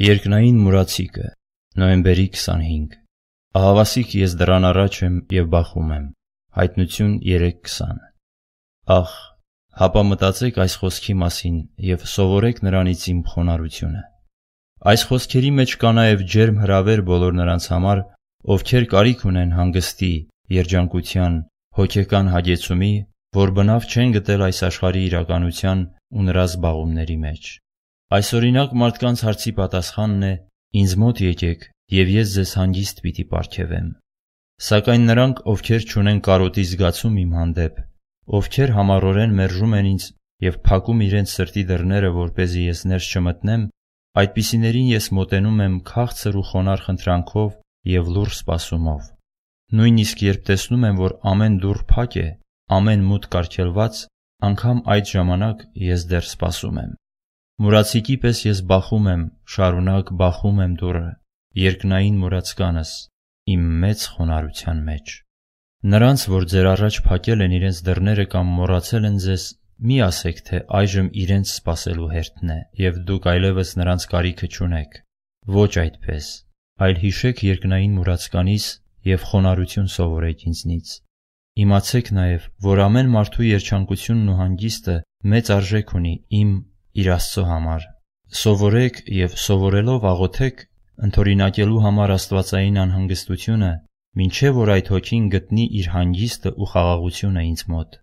Երկնային մուրացիկը, նոյեմբերի 25 Ահավասիկ ես դրան առաջ եմ եւ բախում եմ։ Հայտնություն 3:20 Ախ, հապա մտածեք այս խոսքի մասին եւ սովորեք նրանից իմ խոնարհությունը։ Այս խոսքերի մեջ կա նաեւ ջերմ հրավեր բոլոր նրանց համար, ովքեր կարիք ունեն հանգստի, երջանկության, հոգեկան հագեցումի, որ բնավ չեն գտել այս աշխարհի իրականության ու նրա զբաղումների մեջ։ Այսօրինակ մարդկանց հարցի պատասխանն է. «Ինձ մոտ եկեք, եւ ես ձեզ հանգիստ պիտի պարգևեմ»։ Սակայն նրանք, ովքեր չունեն կարոտի զգացում իմ հանդեպ, ովքեր համառորեն մերժում են ինձ եւ փակում իրենց սրտի դռները, որպեսզի ես ներս չմտնեմ, այդպիսիներին ես մոտենում եմ քաղցր ու խոնարհ խնդրանքով եւ լուրջ սպասումով։ Նույնիսկ երբ տեսնում եմ, որ ամեն դուռ փակ է, ամեն մուտք արգելված, անգամ այդ ժամանակ ես դեռ սպասում եմ։ Մուրացիկի պես ես բախում եմ, շարունակ բախում եմ դուռը, երկնային մուրացկանս, իմ մեծ խոնարհության մեջ։ Նրանց, որ ձեր առաջ փակել են իրենց դռները կամ մոռացել են ձեզ, մի ասեք, թե այժմ իրենց սпасելու հերթն է, եւ դուք այլևս նրանց կարիքը չունեք։ Ոչ այդպես, այլ հիշեք երկնային մուրացկանից եւ խոնարհություն սովորեք ինձնից։ Իմացեք նաեւ, որ ամեն մարդու երջանկությունն ու հանգիստը մեծ արժեք ունի իմ իր Աստծո համար։ Սովորեք եւ սովորելով աղոթեք ընթորինակելու համար Աստվածային անհանգստությունը, ինչեւ որ այդ հոգին գտնի իր հանգիստը ու խաղաղությունը ինձ մոտ։